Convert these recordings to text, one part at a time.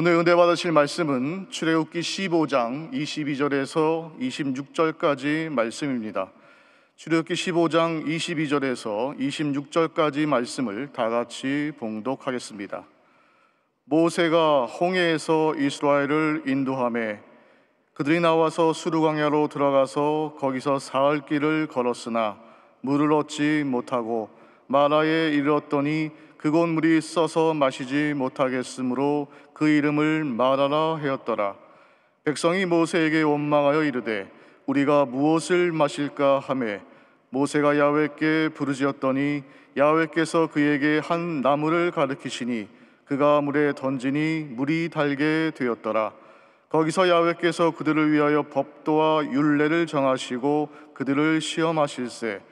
오늘 은혜 받으실 말씀은 출애굽기 15장 22절에서 26절까지 말씀입니다. 출애굽기 15장 22절에서 26절까지 말씀을 다 같이 봉독하겠습니다. 모세가 홍해에서 이스라엘을 인도함에 그들이 나와서 수르광야로 들어가서 거기서 사흘 길을 걸었으나 물을 얻지 못하고 마라에 이르렀더니 그곳 물이 써서 마시지 못하겠으므로 그 이름을 말하라 하였더라. 백성이 모세에게 원망하여 이르되 우리가 무엇을 마실까 하매 모세가 야외께 부르짖었더니 야외께서 그에게 한 나무를 가르키시니 그가 물에 던지니 물이 달게 되었더라. 거기서 야외께서 그들을 위하여 법도와 율례를 정하시고 그들을 시험하실세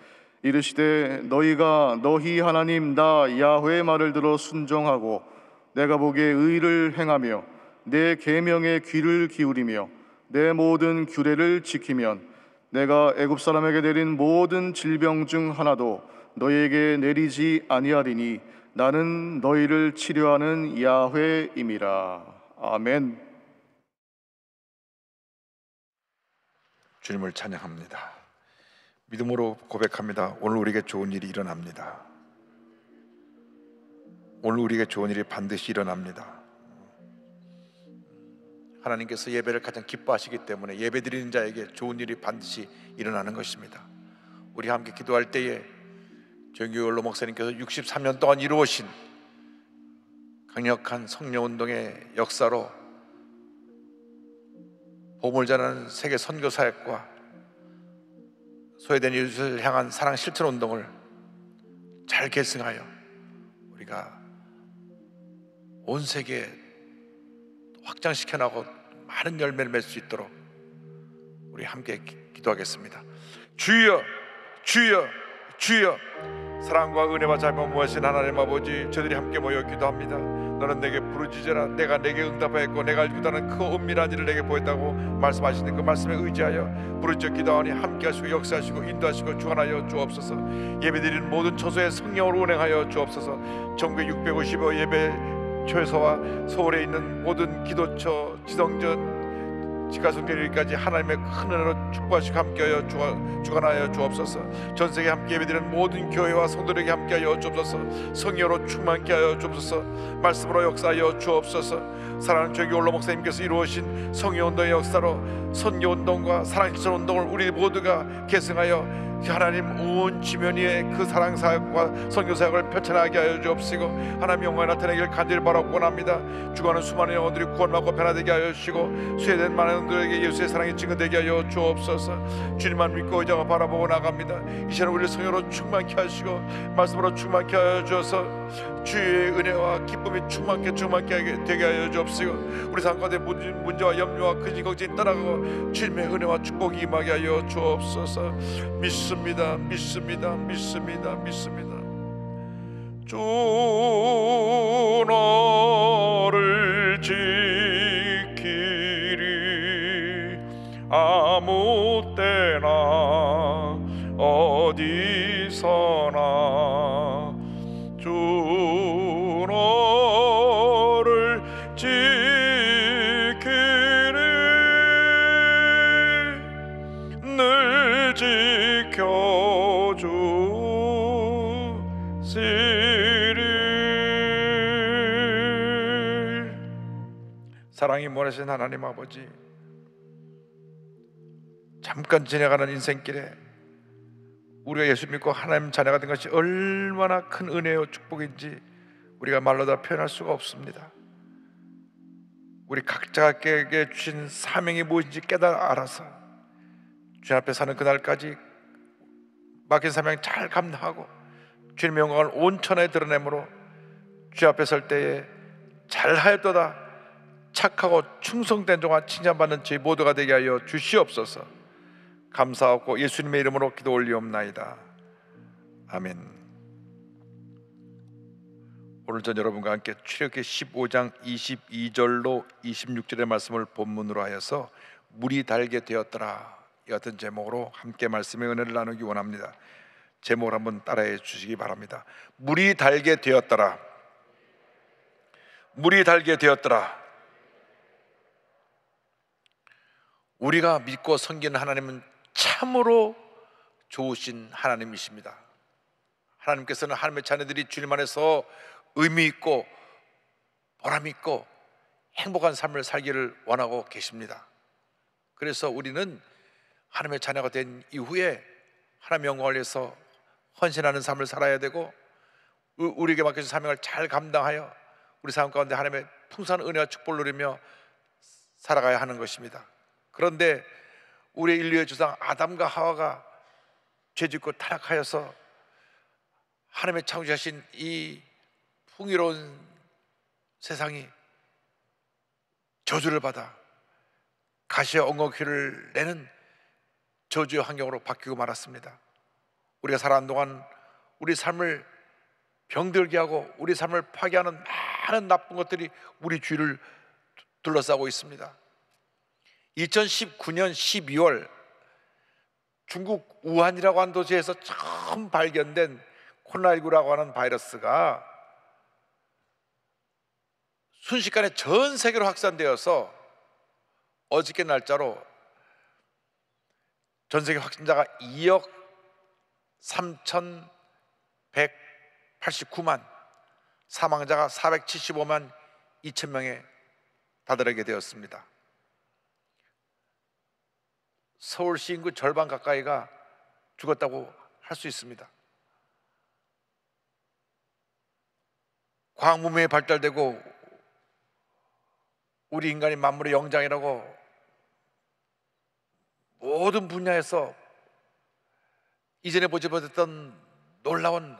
이르시되 너희가 너희 하나님 나 야훼의 말을 들어 순종하고 내가 보기에 의를 행하며 내 계명에 귀를 기울이며 내 모든 규례를 지키면 내가 애굽 사람에게 내린 모든 질병 중 하나도 너희에게 내리지 아니하리니 나는 너희를 치료하는 야훼임이라 아멘 주님을 찬양합니다 믿음으로 고백합니다. 오늘 우리에게 좋은 일이 일어납니다. 오늘 우리에게 좋은 일이 반드시 일어납니다. 하나님께서 예배를 가장 기뻐하시기 때문에 예배 드리는 자에게 좋은 일이 반드시 일어나는 것입니다. 우리 함께 기도할 때에 정규월로 목사님께서 63년 동안 이루어신 강력한 성령운동의 역사로 보물자라는 세계 선교 사역과 소외된 이웃을 향한 사랑 실천 운동을 잘 계승하여 우리가 온 세계에 확장시켜 나고 많은 열매를 맺을 수 있도록 우리 함께 기도하겠습니다. 주여, 주여, 주여. 사랑과 은혜와 자비와 하신 하나님 아버지 저들이 함께 모여 기도합니다. 너는 내게 부르짖으라 내가 내게 응답하였고 내가 알지 못하는 그 은밀한 일을 내게 보였다고 말씀하시는 그 말씀에 의지하여 부르짖어 기도하니 함께하시고 역사하시고 인도하시고 주관하여 주옵소서 예배드리는 모든 처소에 성령으로 운행하여 주옵소서 전국 655 예배 초소와 서울에 있는 모든 기도처 지성전 지가성결기까지 하나님의 큰 은혜로 축복하시고 함께하여 주관하여 주옵소서 전 세계 함께 예배드리는 모든 교회와 성도들에게 함께하여 주옵소서 성령로 충만케 하여 주옵소서 말씀으로 역사하여 주옵소서 사랑하는 저기 올로 목사님께서 이루어신 성의 운동의 역사로 선교 운동과 사랑실 운동을 우리 모두가 계승하여 하나님 온 지면 위에 그 사랑 사역과 선교 사역을 펼쳐나게 하여 주옵시고 하나님 영광 나타내길 간절히 바라고 원합니다. 주하는 수많은 영혼들이 구원받고 변화되게 하여 주시고 수혜된 많은 들에게 예수의 사랑이 증거되게 하여 주옵소서. 주님만 믿고 의자가 바라보고 나갑니다. 이 시간 우리 성령으로 충만케 하시고 말씀으로 충만케 하여 주어서 주의 은혜와 기쁨이 충만케 충만케 되게 하여 주옵시고 우리 삶 가운데 문제와 염려와 근심 걱정이 떠나고 주님의 은혜와 축복이 임하게 하여 주옵소서. 미스 믿습니다. 믿습니다. 믿습니다. 믿습니다. 주 너를 지키리 아무 때나 어디서나 지키리 늘 지키리 지주시리 사랑이 모하신 하나님 아버지 잠깐 지나가는 인생길에 우리가 예수 믿고 하나님 자녀가 된 것이 얼마나 큰 은혜요 축복인지 우리가 말로 다 표현할 수가 없습니다. 우리 각자에게 주신 사명이 무엇인지 깨달아 알아서 주 앞에 사는 그날까지 맡긴 사명 잘 감당하고 주님의 영광을 온천에 드러내므로 주 앞에 설 때에 잘하였도다 착하고 충성된 종아 칭찬받는 저희 모두가 되게 하여 주시옵소서 감사하고 예수님의 이름으로 기도 올리옵나이다 아멘 오늘 전 여러분과 함께 출애굽기 15장 22절로 26절의 말씀을 본문으로 하여서 물이 달게 되었더라 같튼 제목으로 함께 말씀의 은혜를 나누기 원합니다. 제목을 한번 따라해 주시기 바랍니다. 물이 달게 되었더라. 물이 달게 되었더라. 우리가 믿고 섬기는 하나님은 참으로 좋으신 하나님이십니다. 하나님께서는 하나님의 자녀들이 주님 안에서 의미 있고 보람 있고 행복한 삶을 살기를 원하고 계십니다. 그래서 우리는 하나님의 자녀가 된 이후에 하나님의 영광을 위해서 헌신하는 삶을 살아야 되고 우리에게 맡겨진 사명을 잘 감당하여 우리 삶 가운데 하나님의 풍성한 은혜와 축복을 누리며 살아가야 하는 것입니다. 그런데 우리 인류의 주상 아담과 하와가 죄짓고 타락하여서 하나님의 창조하신 이 풍요로운 세상이 저주를 받아 가시와 엉겅퀴를 내는 저주의 환경으로 바뀌고 말았습니다. 우리가 살아온 동안 우리 삶을 병들게 하고 우리 삶을 파괴하는 많은 나쁜 것들이 우리 주위를 둘러싸고 있습니다. 2019년 12월 중국 우한이라고 한 도시에서 처음 발견된 코로나19라고 하는 바이러스가 순식간에 전 세계로 확산되어서 어저께 날짜로 전 세계 확진자가 2억 3,189만 사망자가 475만 2천 명에 다다르게 되었습니다. 서울시 인구 절반 가까이가 죽었다고 할 수 있습니다. 과학 문명이 발달되고 우리 인간이 만물의 영장이라고 모든 분야에서 이전에 보지 못했던 놀라운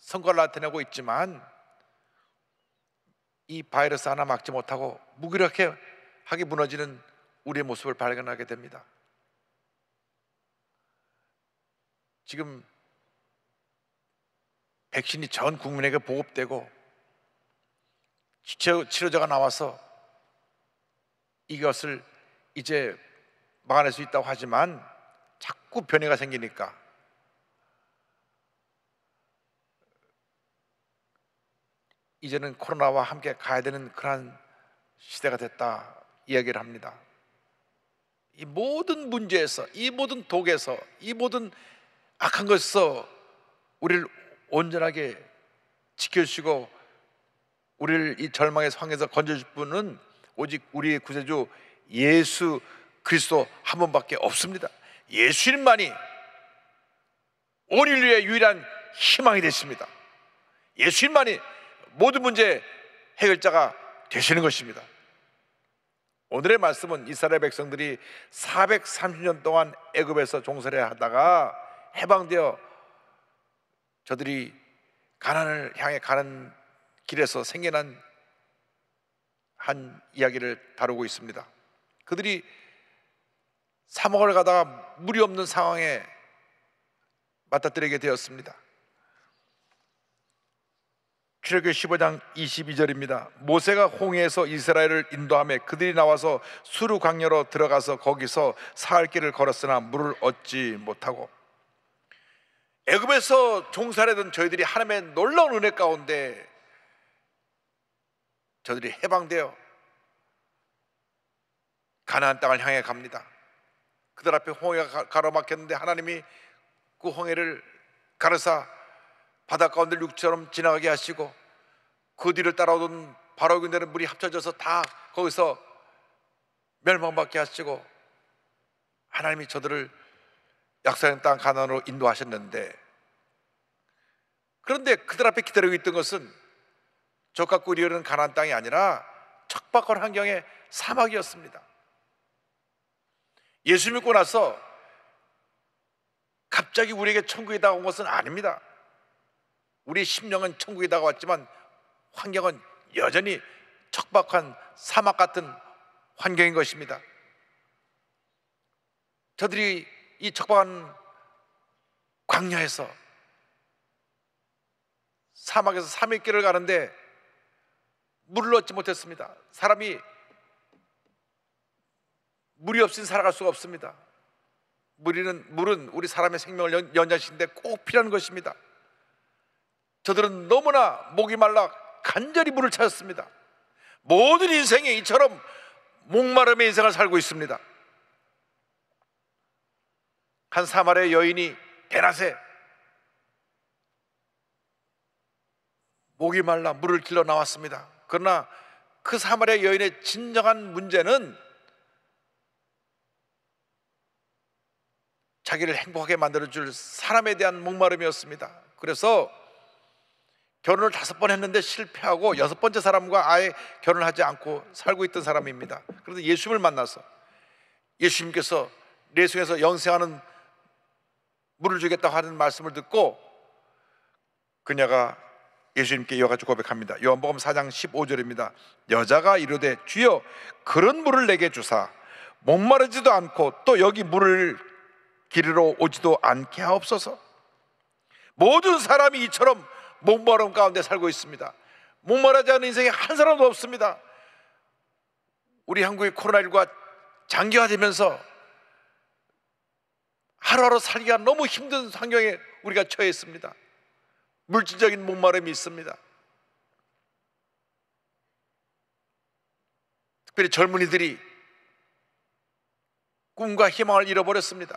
성과를 나타내고 있지만 이 바이러스 하나 막지 못하고 무기력하게 하게 무너지는 우리의 모습을 발견하게 됩니다. 지금 백신이 전 국민에게 보급되고 치료자가 나와서 이것을 이제 막아낼 수 있다고 하지만 자꾸 변화가 생기니까 이제는 코로나와 함께 가야 되는 그러한 시대가 됐다 이야기를 합니다. 이 모든 문제에서, 이 모든 독에서, 이 모든 악한 것에서 우리를 온전하게 지켜주시고 우리를 이 절망의 상에서 건져줄 분은 오직 우리의 구세주 예수 그리스도 한 번밖에 없습니다. 예수님만이 온 인류의 유일한 희망이 되십니다. 예수님만이 모든 문제 해결자가 되시는 것입니다. 오늘의 말씀은 이스라엘 백성들이 430년 동안 애굽에서 종살이 하다가 해방되어 저들이 가난을 향해 가는 길에서 생겨난 한 이야기를 다루고 있습니다. 그들이 사 먹으러 가다가 물이 없는 상황에 맞닥뜨리게 되었습니다. 출애굽 15장 22절입니다. 모세가 홍해에서 이스라엘을 인도함에 그들이 나와서 수루 강녀로 들어가서 거기서 사흘 길을 걸었으나 물을 얻지 못하고 애굽에서 종살해던 저희들이 하나님의 놀라운 은혜 가운데 저들이 해방되어 가나안 땅을 향해 갑니다. 그들 앞에 홍해가 가로막혔는데 하나님이 그 홍해를 가르사 바닷 가운데 육처럼 지나가게 하시고 그 뒤를 따라오던 바로 군대는 물이 합쳐져서 다 거기서 멸망받게 하시고 하나님이 저들을 약사의 땅 가난으로 인도하셨는데 그런데 그들 앞에 기다리고 있던 것은 조각구리는 가난 땅이 아니라 척박한 환경의 사막이었습니다. 예수 믿고 나서 갑자기 우리에게 천국이 다가온 것은 아닙니다. 우리 심령은 천국이 다가왔지만 환경은 여전히 척박한 사막 같은 환경인 것입니다. 저들이 이 척박한 광야에서 사막에서 3일 길을 가는데 물을 얻지 못했습니다. 사람이 물이 없인 살아갈 수가 없습니다. 물이는 물은 우리 사람의 생명을 연장시는데 꼭 필요한 것입니다. 저들은 너무나 목이 말라 간절히 물을 찾았습니다. 모든 인생이 이처럼 목마름의 인생을 살고 있습니다. 한 사마리아 여인이 대낮에 목이 말라 물을 길러 나왔습니다. 그러나 그 사마리아 여인의 진정한 문제는 자기를 행복하게 만들어줄 사람에 대한 목마름이었습니다. 그래서 결혼을 다섯 번 했는데 실패하고 여섯 번째 사람과 아예 결혼하지 않고 살고 있던 사람입니다. 그런데 예수님을 만나서 예수님께서 내속에서 영생하는 물을 주겠다고 하는 말씀을 듣고 그녀가 예수님께 이어가지고 고백합니다. 요한복음 4장 15절입니다. 여자가 이르되 주여 그런 물을 내게 주사 목마르지도 않고 또 여기 물을 길로 오지도 않게 하옵소서. 모든 사람이 이처럼 목마름 가운데 살고 있습니다. 목마르지 않은 인생에 한 사람도 없습니다. 우리 한국의 코로나19가 장기화되면서 하루하루 살기가 너무 힘든 환경에 우리가 처해 있습니다. 물질적인 목마름이 있습니다. 특별히 젊은이들이 꿈과 희망을 잃어버렸습니다.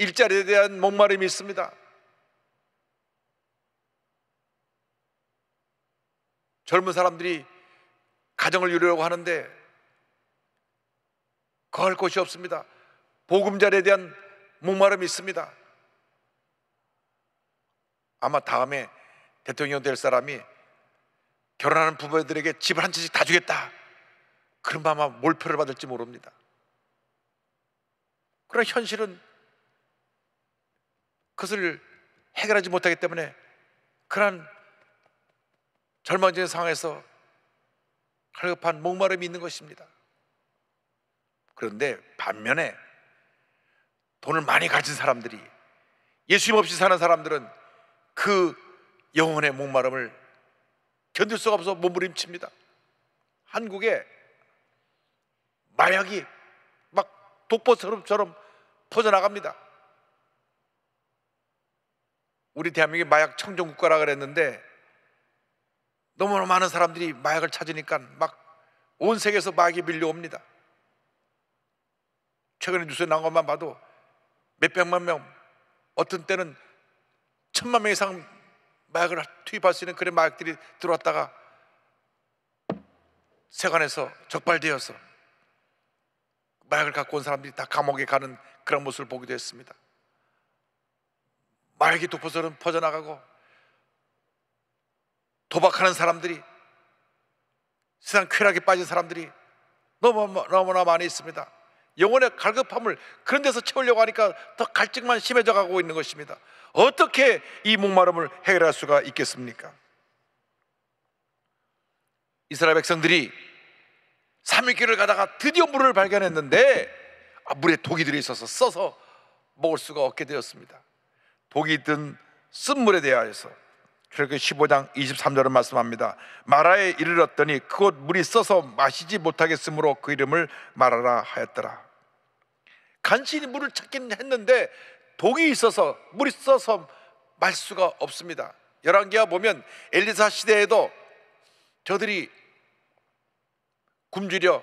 일자리에 대한 목마름이 있습니다. 젊은 사람들이 가정을 이루려고 하는데 거할 곳이 없습니다. 보금자리에 대한 목마름이 있습니다. 아마 다음에 대통령 될 사람이 결혼하는 부부들에게 집을 한 채씩 다 주겠다. 그럼 아마 몰표를 받을지 모릅니다. 그러나 현실은 그것을 해결하지 못하기 때문에 그런 절망적인 상황에서 갈급한 목마름이 있는 것입니다. 그런데 반면에 돈을 많이 가진 사람들이 예수님 없이 사는 사람들은 그 영혼의 목마름을 견딜 수가 없어 몸부림칩니다. 한국에 마약이 막독버섯처럼 퍼져나갑니다. 우리 대한민국이 마약 청정 국가라 그랬는데 너무나 많은 사람들이 마약을 찾으니까 막 온 세계에서 마약이 밀려옵니다. 최근에 뉴스에 나온 것만 봐도 몇백만 명, 어떤 때는 천만 명 이상 마약을 투입할 수 있는 그런 마약들이 들어왔다가 세관에서 적발되어서 마약을 갖고 온 사람들이 다 감옥에 가는 그런 모습을 보기도 했습니다. 말기 도포설은 퍼져나가고 도박하는 사람들이 세상 쾌락에 빠진 사람들이 너무, 너무나 많이 있습니다. 영혼의 갈급함을 그런 데서 채우려고 하니까 더 갈증만 심해져 가고 있는 것입니다. 어떻게 이 목마름을 해결할 수가 있겠습니까? 이스라엘 백성들이 삼일길을 가다가 드디어 물을 발견했는데 아, 물에 독이 들어 있어서 써서 먹을 수가 없게 되었습니다. 독이 있든 쓴 물에 대하여서 출애굽 15장 2 3절을 말씀합니다. 마라에 이르렀더니 그곳 물이 써서 마시지 못하겠으므로 그 이름을 마라라 하였더라. 간신히 물을 찾긴 했는데 독이 있어서 물이 써서 말 수가 없습니다. 열왕기하 보면 엘리사 시대에도 저들이 굶주려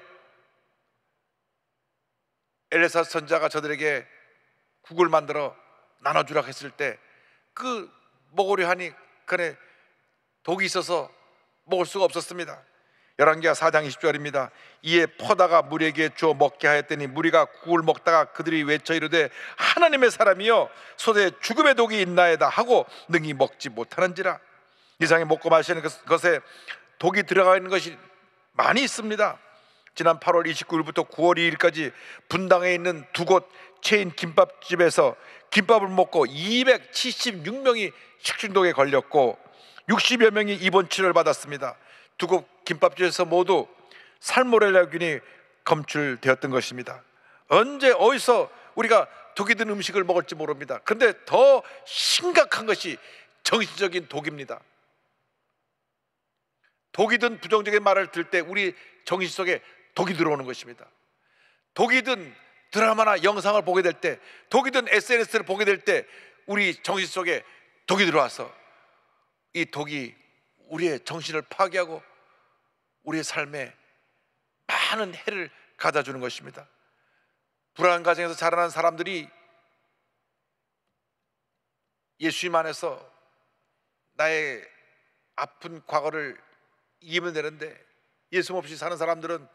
엘리사 선자가 저들에게 국을 만들어 나눠주라 했을 때 그 먹으려 하니 그래 독이 있어서 먹을 수가 없었습니다. 열왕기하 4장 20절입니다. 이에 퍼다가 무리에게 주어 먹게 하였더니 무리가 국을 먹다가 그들이 외쳐 이르되 하나님의 사람이여 소대 에 죽음의 독이 있나이다 하고 능히 먹지 못하는지라 이상에 먹고 마시는 것에 독이 들어가 있는 것이 많이 있습니다. 지난 8월 29일부터 9월 2일까지 분당에 있는 두곳 체인 김밥집에서 김밥을 먹고 276명이 식중독에 걸렸고 60여 명이 입원 치료를 받았습니다. 두 곳 김밥집에서 모두 살모렐라균이 검출되었던 것입니다. 언제 어디서 우리가 독이 든 음식을 먹을지 모릅니다. 그런데 더 심각한 것이 정신적인 독입니다. 독이 든 부정적인 말을 들 때 우리 정신 속에 독이 들어오는 것입니다. 독이 든 드라마나 영상을 보게 될 때, 독이든 SNS를 보게 될 때, 우리 정신 속에 독이 들어와서 이 독이 우리의 정신을 파괴하고 우리의 삶에 많은 해를 가져 주는 것입니다. 불안한 가정에서 자라난 사람들이 예수님 안에서 나의 아픈 과거를 이기면 되는데 예수 없이 사는 사람들은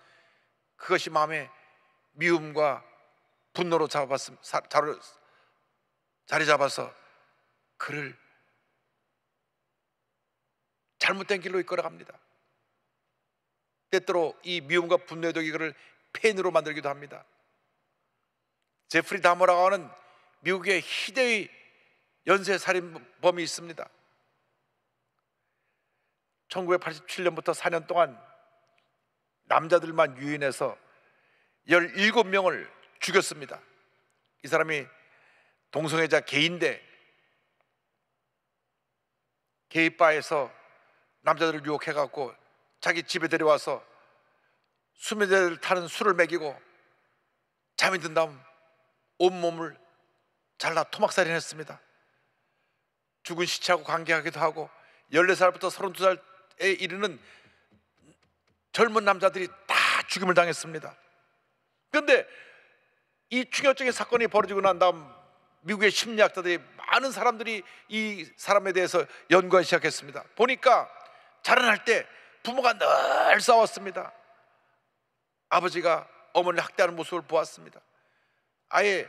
그것이 마음에 미움과 분노로 잡았음, 자를, 자리 잡아서 그를 잘못된 길로 이끌어갑니다. 때때로 이 미움과 분노의 독이 그를 팬으로 만들기도 합니다. 제프리 다머라고 하는 미국의 희대의 연쇄 살인범이 있습니다. 1987년부터 4년 동안 남자들만 유인해서 17명을 죽였습니다. 이 사람이 동성애자 개인데 게이바에서 남자들을 유혹해갖고 자기 집에 데려와서 수면제를 타는 술을 먹이고 잠이 든 다음 온몸을 잘라 토막살인했습니다. 죽은 시체하고 관계하기도 하고 14살부터 32살에 이르는 젊은 남자들이 다 죽임을 당했습니다. 그런데 이 충격적인 사건이 벌어지고 난 다음 미국의 심리학자들이 많은 사람들이 이 사람에 대해서 연구하기 시작했습니다. 보니까 자라날 때 부모가 늘 싸웠습니다. 아버지가 어머니를 학대하는 모습을 보았습니다. 아예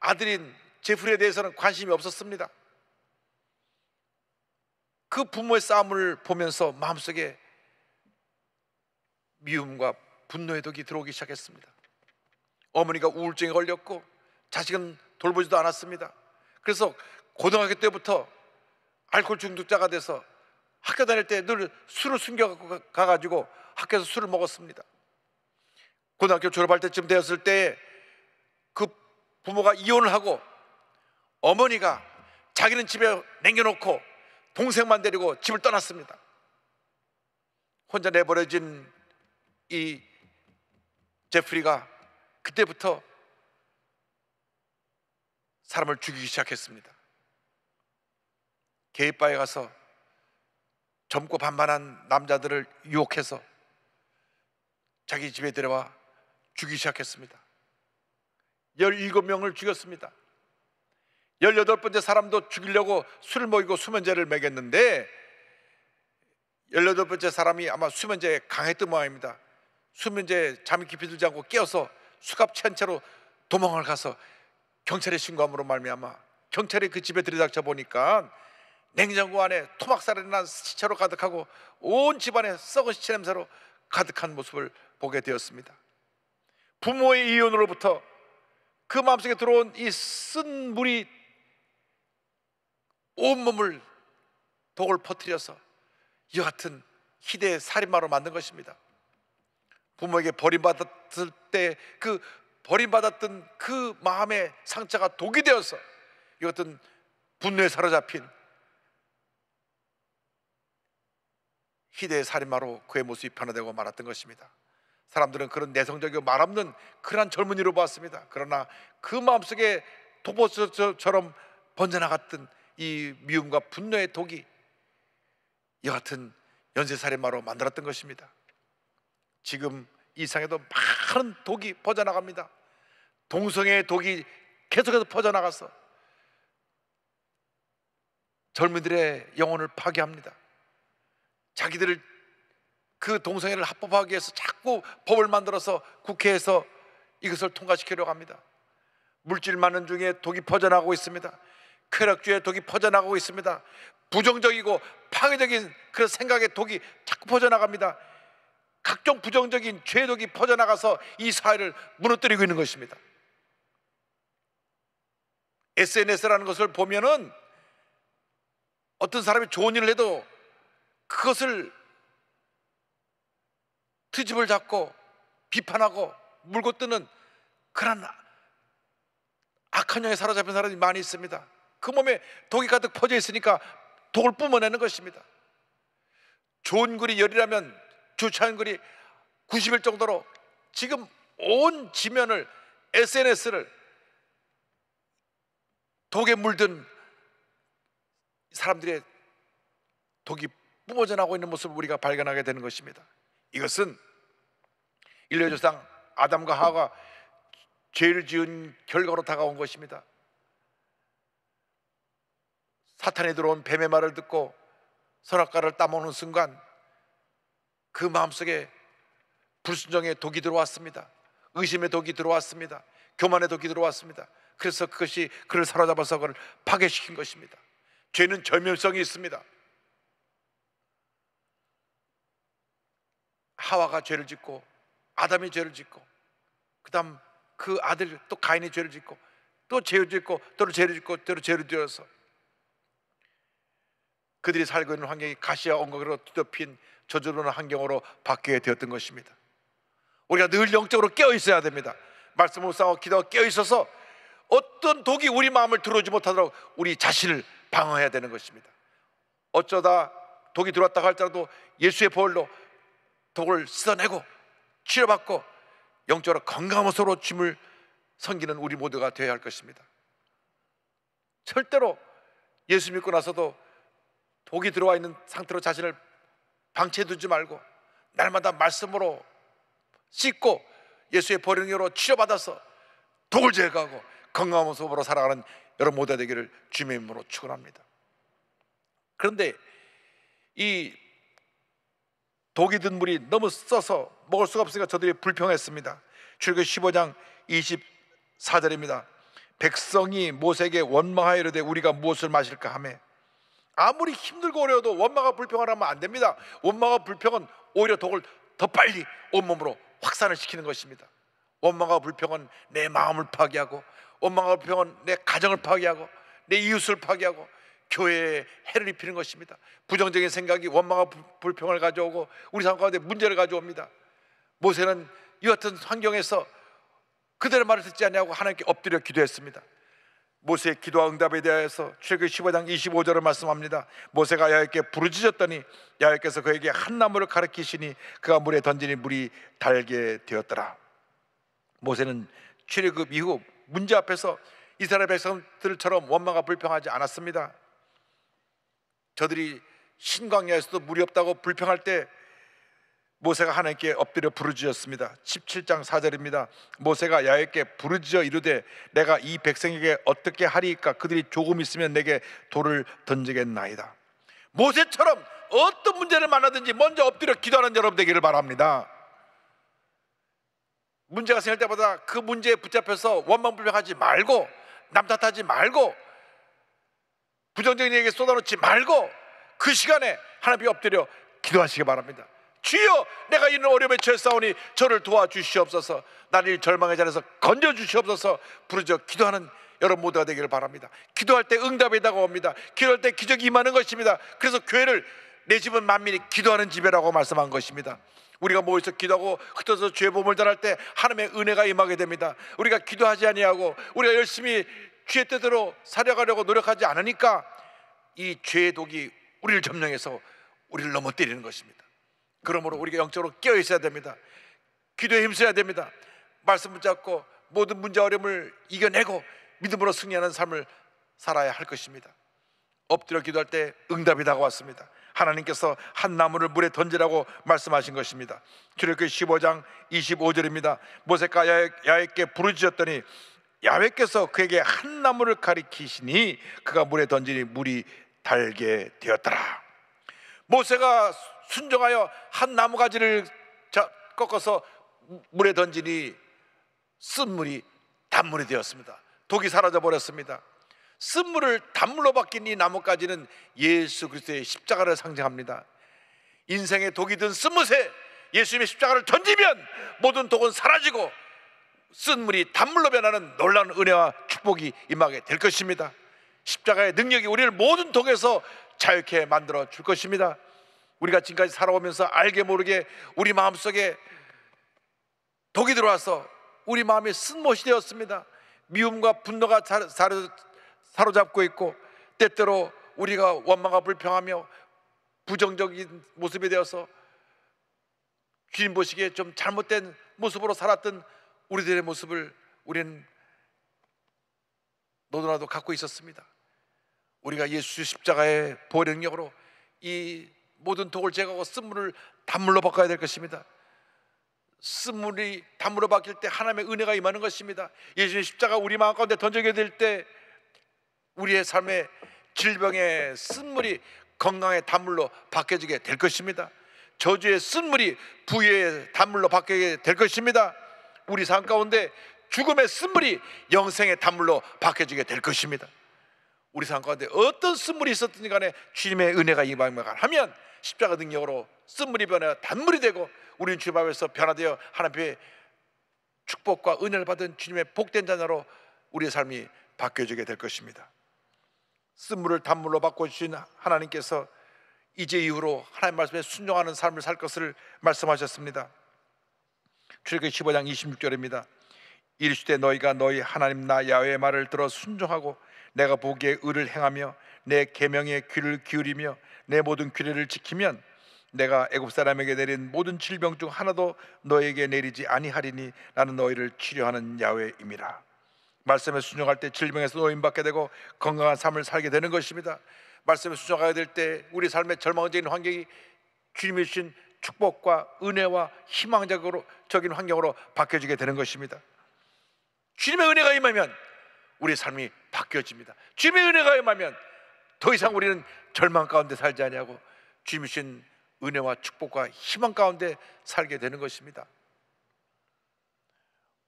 아들인 제프리에 대해서는 관심이 없었습니다. 그 부모의 싸움을 보면서 마음속에 미움과 분노의 독이 들어오기 시작했습니다. 어머니가 우울증에 걸렸고 자식은 돌보지도 않았습니다. 그래서 고등학교 때부터 알코올 중독자가 돼서 학교 다닐 때 늘 술을 숨겨갖고 가가지고 학교에서 술을 먹었습니다. 고등학교 졸업할 때쯤 되었을 때 그 부모가 이혼을 하고 어머니가 자기는 집에 냉겨놓고 동생만 데리고 집을 떠났습니다. 혼자 내버려진 이 제프리가 그때부터 사람을 죽이기 시작했습니다. 게이바에 가서 젊고 반만한 남자들을 유혹해서 자기 집에 데려와 죽이기 시작했습니다. 17명을 죽였습니다. 18번째 사람도 죽이려고 술 먹이고 수면제를 먹였는데 18번째 사람이 아마 수면제에 강했던 모양입니다. 수면제에 잠이 깊이 들지 않고 깨어서 수갑 찬 채로 도망을 가서 경찰에 신고함으로 말미암아 경찰이 그 집에 들이닥쳐 보니까 냉장고 안에 토막살이 난 시체로 가득하고 온 집안에 썩은 시체 냄새로 가득한 모습을 보게 되었습니다. 부모의 이혼으로부터 그 마음속에 들어온 이 쓴 물이 온몸을 독을 퍼뜨려서 이 같은 희대의 살인마로 만든 것입니다. 부모에게 버림받았을 때 그 버림받았던 그 마음의 상처가 독이 되어서 이 어떤 분노에 사로잡힌 희대의 살인마로 그의 모습이 변화되고 말았던 것입니다. 사람들은 그런 내성적이고 말없는 그러한 젊은이로 보았습니다 그러나 그 마음속에 도보처럼 번져나갔던 이 미움과 분노의 독이 여하튼 연쇄살인마로 만들었던 것입니다. 지금 이 세상에도 많은 독이 퍼져나갑니다. 동성애의 독이 계속해서 퍼져나가서 젊은들의 영혼을 파괴합니다. 자기들을 그 동성애를 합법화하기 위해서 자꾸 법을 만들어서 국회에서 이것을 통과시키려고 합니다. 물질 많은 중에 독이 퍼져나가고 있습니다. 쾌락주의 독이 퍼져나가고 있습니다. 부정적이고 파괴적인 그런 생각의 독이 자꾸 퍼져나갑니다. 각종 부정적인 죄독이 퍼져나가서 이 사회를 무너뜨리고 있는 것입니다. SNS라는 것을 보면은 어떤 사람이 좋은 일을 해도 그것을 트집을 잡고 비판하고 물고 뜨는 그런 악한 영에 사로잡힌 사람이 많이 있습니다. 그 몸에 독이 가득 퍼져 있으니까 독을 뿜어내는 것입니다. 좋은 글이 열이라면 주차연결이 90일 정도로 지금 온 지면을 SNS를 독에 물든 사람들의 독이 뿜어져 나고 있는 모습을 우리가 발견하게 되는 것입니다. 이것은 인류조상 의 아담과 하와가 죄를 지은 결과로 다가온 것입니다. 사탄이 들어온 뱀의 말을 듣고 선악과를 따먹는 순간 그 마음속에 불순정의 독이 들어왔습니다. 의심의 독이 들어왔습니다. 교만의 독이 들어왔습니다. 그래서 그것이 그를 사로잡아서 그를 파괴시킨 것입니다. 죄는 절멸성이 있습니다. 하와가 죄를 짓고 아담이 죄를 짓고 그다음 그 아들 또 가인이 죄를 짓고 또 죄를 짓고 또 죄를 짓고 또 죄를 지어서 그들이 살고 있는 환경이 가시와 엉겅으로 뒤덮인 저주로는 환경으로 바뀌게 되었던 것입니다. 우리가 늘 영적으로 깨어 있어야 됩니다. 말씀으로 싸워 기도가 깨어 있어서 어떤 독이 우리 마음을 들어오지 못하도록 우리 자신을 방어해야 되는 것입니다. 어쩌다 독이 들어왔다고 할지라도 예수의 보혈로 독을 쓰어내고 치료받고 영적으로 건강한 모습으로 짐을 섬기는 우리 모두가 되어야 할 것입니다. 절대로 예수 믿고 나서도 복이 들어와 있는 상태로 자신을 방치해 두지 말고 날마다 말씀으로 씻고 예수의 버령으로 치료받아서 독을 제거하고 건강한 모습으로 살아가는 여러분 모두 되기를 주님의 이름으로 축원합니다. 그런데 이 독이 든 물이 너무 써서 먹을 수가 없으니까 저들이 불평했습니다. 출교 15장 24절입니다. 백성이 모세에게 원망하여 이르되 우리가 무엇을 마실까 하며 아무리 힘들고 어려워도 원망과 불평을 하면 안 됩니다. 원마가 불평은 오히려 독을 더 빨리 온몸으로 확산을 시키는 것입니다. 원망과 불평은 내 마음을 파괴하고 원망과 불평은 내 가정을 파괴하고 내 이웃을 파괴하고 교회에 해를 입히는 것입니다. 부정적인 생각이 원망과 불평을 가져오고 우리 삶 가운데 문제를 가져옵니다. 모세는 이 같은 환경에서 그들의 말을 듣지 않냐고 하나님께 엎드려 기도했습니다. 모세의 기도와 응답에 대하여서 출애굽 15장 25절을 말씀합니다. 모세가 야훼께 부르짖었더니 야훼께서 그에게 한 나무를 가리키시니 그가 물에 던지니 물이 달게 되었더라. 모세는 출애굽 이후 문제 앞에서 이스라엘 백성들처럼 원망과 불평하지 않았습니다. 저들이 신광야에서도 물이 없다고 불평할 때 모세가 하나님께 엎드려 부르짖었습니다. 17장 4절입니다. 모세가 야훼께 부르짖어 이르되 내가 이 백성에게 어떻게 하리까 그들이 조금 있으면 내게 돌을 던지겠나이다. 모세처럼 어떤 문제를 만나든지 먼저 엎드려 기도하는 여러분 되기를 바랍니다. 문제가 생길 때마다 그 문제에 붙잡혀서 원망불평하지 말고 남 탓하지 말고 부정적인 얘기 쏟아놓지 말고 그 시간에 하나님 께 엎드려 기도하시기 바랍니다. 주여 내가 이런 어려움에 처했사오니 저를 도와주시옵소서 나를 절망의 자리에서 건져주시옵소서 부르짖어 기도하는 여러분 모두가 되기를 바랍니다 기도할 때 응답이 다가옵니다 기도할 때 기적이 임하는 것입니다 그래서 교회를 내 집은 만민이 기도하는 집이라고 말씀한 것입니다 우리가 모여서 기도하고 흩어서 죄 보물 전할 때 하나님의 은혜가 임하게 됩니다. 우리가 기도하지 아니하고 우리가 열심히 죄의 뜻대로 살아가려고 노력하지 않으니까 이 죄의 독이 우리를 점령해서 우리를 넘어뜨리는 것입니다. 그러므로 우리가 영적으로 깨어 있어야 됩니다. 기도에 힘써야 됩니다. 말씀 붙잡고 모든 문제 어려움을 이겨내고 믿음으로 승리하는 삶을 살아야 할 것입니다. 엎드려 기도할 때 응답이 다가왔습니다. 하나님께서 한 나무를 물에 던지라고 말씀하신 것입니다. 출애굽기 15장 25절입니다. 모세가 야외께 부르짖었더니 야외께서 그에게 한 나무를 가리키시니 그가 물에 던지니 물이 달게 되었더라. 모세가 순종하여 한 나무 가지를 꺾어서 물에 던지니 쓴물이 단물이 되었습니다. 독이 사라져 버렸습니다. 쓴물을 단물로 바뀐 이 나뭇가지는 예수 그리스도의 십자가를 상징합니다. 인생의 독이 든 쓴물에 예수님의 십자가를 던지면 모든 독은 사라지고 쓴물이 단물로 변하는 놀라운 은혜와 축복이 임하게 될 것입니다. 십자가의 능력이 우리를 모든 독에서 자유케 만들어 줄 것입니다. 우리가 지금까지 살아오면서 알게 모르게 우리 마음속에 독이 들어와서 우리 마음이 쓴못이 되었습니다. 미움과 분노가 사로잡고 있고 때때로 우리가 원망과 불평하며 부정적인 모습이 되어서 주님 보시기에 좀 잘못된 모습으로 살았던 우리들의 모습을 우리는 너도나도 갖고 있었습니다. 우리가 예수 십자가의 보혈 능력으로 이 모든 독을 제거하고 쓴물을 단물로 바꿔야 될 것입니다. 쓴물이 단물로 바뀔 때 하나님의 은혜가 임하는 것입니다. 예수님 십자가 우리 마음 가운데 던져게 될 때 우리의 삶의 질병의 쓴물이 건강의 단물로 바뀌어지게 될 것입니다. 저주의 쓴물이 부유의 단물로 바뀌게 될 것입니다. 우리 삶 가운데 죽음의 쓴물이 영생의 단물로 바뀌어지게 될 것입니다. 우리 삶 가운데 어떤 쓴물이 있었든지 간에 주님의 은혜가 임방하면 십자가 능력으로 쓴물이 변해 단물이 되고 우리는 주님 앞에서 변화되어 하나님의 축복과 은혜를 받은 주님의 복된 자녀로 우리의 삶이 바뀌어지게 될 것입니다. 쓴물을 단물로 바꿔주신 하나님께서 이제 이후로 하나님 말씀에 순종하는 삶을 살 것을 말씀하셨습니다. 출애굽 15장 26절입니다. 이르시되 너희가 너희 하나님 나 야훼의 말을 들어 순종하고 내가 보기에 의를 행하며 내 계명에 귀를 기울이며 내 모든 규례를 지키면 내가 애굽 사람에게 내린 모든 질병 중 하나도 너에게 내리지 아니하리니 나는 너희를 치료하는 야외입니다 말씀에 순종할 때 질병에서 노인받게 되고 건강한 삶을 살게 되는 것입니다. 말씀에 순종하게 될 때 우리 삶의 절망적인 환경이 주님이 주신 축복과 은혜와 희망적인 환경으로 바뀌어지게 되는 것입니다. 주님의 은혜가 임하면 우리 삶이 바뀌어집니다. 주님의 은혜가 임하면 더 이상 우리는 절망 가운데 살지 아니하고 주님 주신 은혜와 축복과 희망 가운데 살게 되는 것입니다.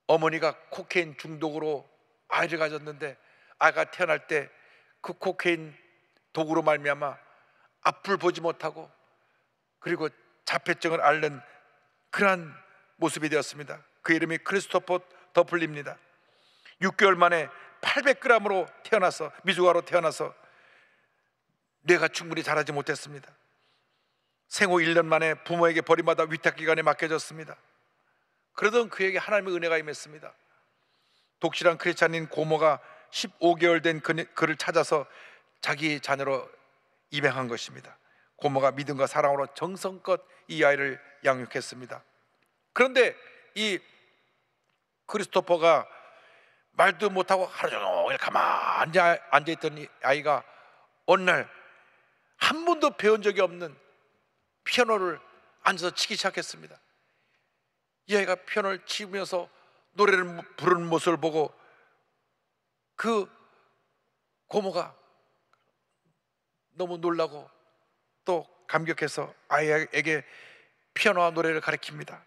어머니가 코케인 중독으로 아이를 가졌는데 아이가 태어날 때 그 코케인 독으로 말미암아 앞을 보지 못하고 그리고 자폐증을 앓는 그러한 모습이 되었습니다. 그 이름이 크리스토퍼 더플리입니다. 6개월 만에 800g으로 태어나서 미주가로 태어나서 뇌가 충분히 자라지 못했습니다. 생후 1년 만에 부모에게 버림받아 위탁 기관에 맡겨졌습니다. 그러던 그에게 하나님의 은혜가 임했습니다. 독실한 크리스찬인 고모가 15개월 된 그를 찾아서 자기 자녀로 입양한 것입니다. 고모가 믿음과 사랑으로 정성껏 이 아이를 양육했습니다. 그런데 이 크리스토퍼가 말도 못하고 하루 종일 가만히 앉아 있던 아이가 어느 날 한 번도 배운 적이 없는 피아노를 앉아서 치기 시작했습니다. 이 아이가 피아노를 치면서 노래를 부르는 모습을 보고 그 고모가 너무 놀라고 또 감격해서 아이에게 피아노와 노래를 가르칩니다.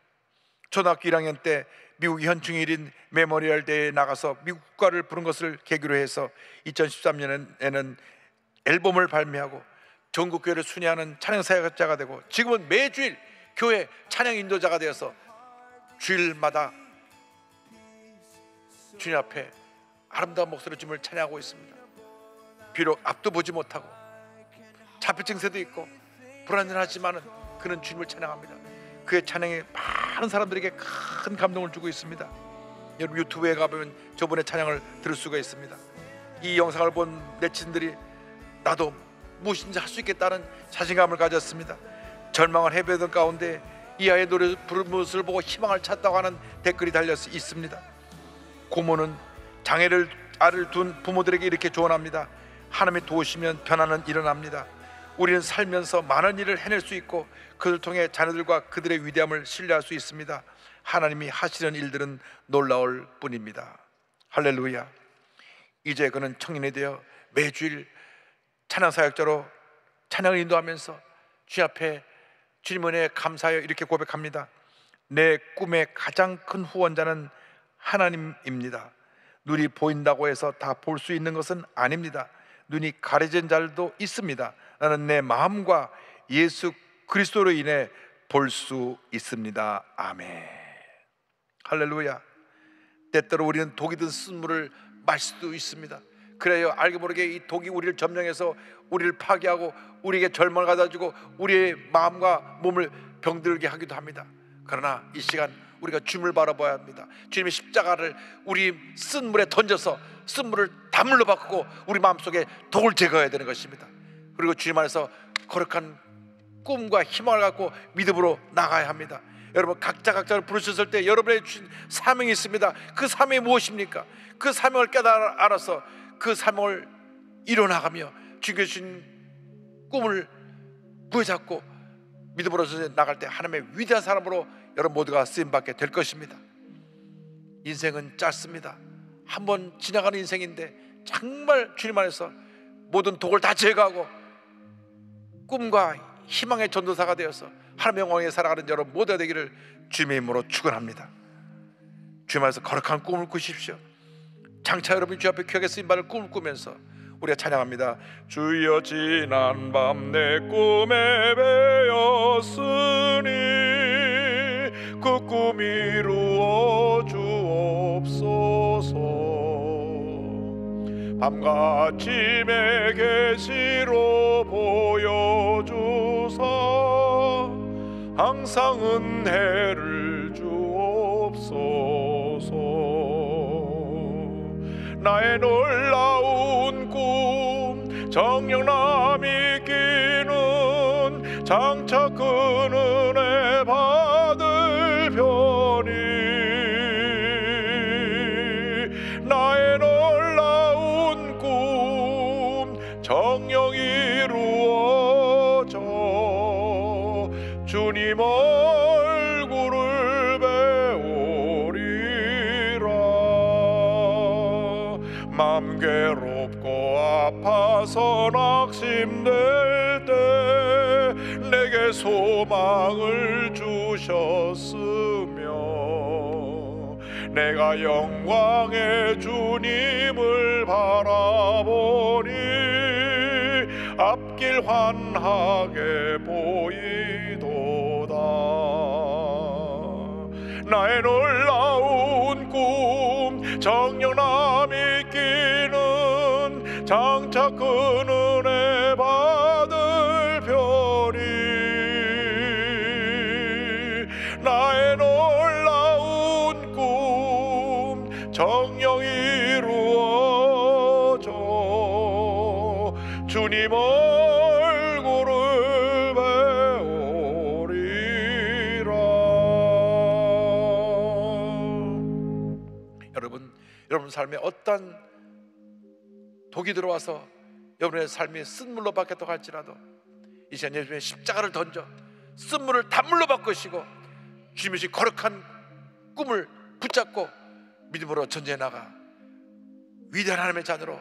초등학교 1학년 때 미국 현충일인 메모리얼 대이에 나가서 미국 국가를 부른 것을 계기로 해서 2013년에는 앨범을 발매하고 전국 교회를 순회하는 찬양 사역자가 되고 지금은 매주일 교회 찬양 인도자가 되어서 주일마다 주님 앞에 아름다운 목소리 짐을 찬양하고 있습니다. 비록 앞도 보지 못하고 자폐 증세도 있고 불안전하지만은 그는 주님을 찬양합니다. 그의 찬양에 많은 사람들에게 큰 감동을 주고 있습니다. 여러분 유튜브에 가보면 저번에 찬양을 들을 수가 있습니다. 이 영상을 본 내친들이 나도 무엇인지 할 수 있겠다는 자신감을 가졌습니다. 절망을 헤매던 가운데 이 아이의 노래 부르무을 보고 희망을 찾다고 하는 댓글이 달려 있습니다. 고모는 장애를 아를 둔 부모들에게 이렇게 조언합니다. 하나님이 도우시면 변화는 일어납니다. 우리는 살면서 많은 일을 해낼 수 있고 그를 통해 자녀들과 그들의 위대함을 신뢰할 수 있습니다. 하나님이 하시는 일들은 놀라울 뿐입니다. 할렐루야. 이제 그는 청년이 되어 매주일 찬양 사역자로 찬양을 인도하면서 주 앞에 주님에 감사하여 이렇게 고백합니다. 내 꿈의 가장 큰 후원자는 하나님입니다. 눈이 보인다고 해서 다 볼 수 있는 것은 아닙니다. 눈이 가려진 자들도 있습니다. 나는 내 마음과 예수 그리스도로 인해 볼 수 있습니다. 아멘. 할렐루야. 때때로 우리는 독이 든 쓴물을 마실 수도 있습니다. 그래요. 알게 모르게 이 독이 우리를 점령해서 우리를 파괴하고 우리에게 절망을 가져주고 우리의 마음과 몸을 병들게 하기도 합니다. 그러나 이 시간 우리가 주님을 바라봐야 합니다. 주님의 십자가를 우리 쓴 물에 던져서 쓴 물을 단물로 바꾸고 우리 마음속에 독을 제거해야 되는 것입니다. 그리고 주님 안에서 거룩한 꿈과 희망을 갖고 믿음으로 나가야 합니다. 여러분 각자 각자를 부르셨을 때 여러분의 주신 사명이 있습니다. 그 사명이 무엇입니까? 그 사명을 깨달아 서그 사명을 이뤄나가며 주께 주신 꿈을 부여잡고 믿음으로 나갈 때 하나님의 위대한 사람으로 여러분 모두가 쓰임 받게 될 것입니다. 인생은 짧습니다. 한 번 지나가는 인생인데 정말 주님 안에서 모든 독을 다 제거하고 꿈과 희망의 전도사가 되어서 하나님의 영광에 살아가는 여러분 모두 되기를 주님의 힘으로 축원합니다. 주님 안에서 거룩한 꿈을 꾸십시오. 장차 여러분주 앞에 귀하게 쓰임 받을 꿈을 꾸면서 우리가 찬양합니다. 주여 지난 밤 내 꿈에 배었으니 그꿈 이루어 주옵소서 밤같이의 계시로 보여주사 항상 은혜를 주옵소서 나의 놀라운 꿈 정령남이 끼는 장차 그 눈에 봐 얼굴을 배우리라 맘 괴롭고 아파서 낙심될 때 내게 소망을 주셨으며 내가 영광의 주님을 바라보니 앞길 환하게 나의 놀라운 꿈 정령남이 끼는 장차 그 눈에 여러분, 여러분 삶에 어떤 독이 들어와서 여러분의 삶이 쓴물로 바뀌었다고 할지라도 이제 는 예수님의 십자가를 던져 쓴물을 단물로 바꾸시고 주님이신 거룩한 꿈을 붙잡고 믿음으로 전쟁에 나가 위대한 하나님의 자녀로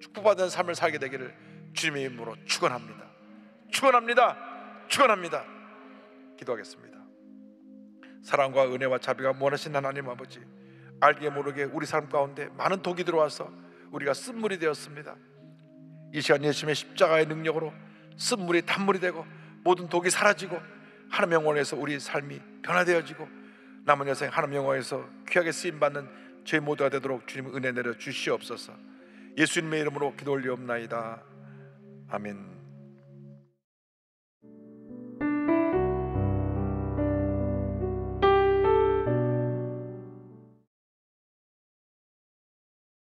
축복받은 삶을 살게 되기를 주님의 이름으로 축원합니다. 축원합니다. 축원합니다. 기도하겠습니다. 사랑과 은혜와 자비가 원하신 하나님 아버지 알게 모르게 우리 삶 가운데 많은 독이 들어와서 우리가 쓴물이 되었습니다. 이 시간 예수님의 십자가의 능력으로 쓴물이 단물이 되고 모든 독이 사라지고 하나님 영원에서 우리 삶이 변화되어지고 남은 여생 하나님 영원에서 귀하게 쓰임 받는 저희 모두가 되도록 주님 은혜 내려 주시옵소서. 예수님의 이름으로 기도 올리옵나이다. 아멘.